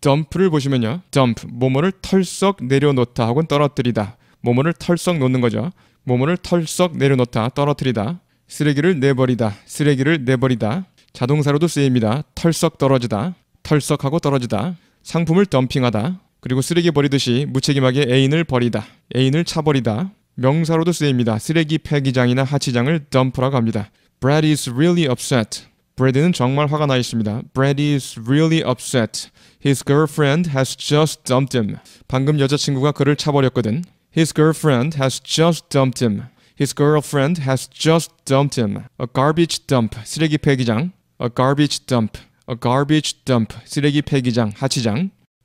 점프를 보시면요. 점프, 모모를 털썩 내려놓다 혹은 떨어뜨리다. 모모를 털썩 놓는 거죠. 모모를 털썩 내려놓다, 떨어뜨리다. 쓰레기를 내버리다, 쓰레기를 내버리다. 자동사로도 쓰입니다. 털썩 떨어지다, 털썩하고 떨어지다. 상품을 덤핑하다. 그리고 쓰레기 버리듯이 무책임하게 애인을 버리다, 애인을 차버리다. 명사로도 쓰입니다. 쓰레기 폐기장이나 하치장을 덤프라고 합니다. Brad is really upset. 브래디는 정말 화가 나 있습니다. Brady is really upset. His girlfriend has just dumped him. 방금 여자친구가 그를 차버렸거든. His girlfriend has just dumped him. His girlfriend has just dumped him. A garbage dump. 쓰레기 폐기장. A garbage dump. A garbage dump. 쓰레기 폐기장. 하치장.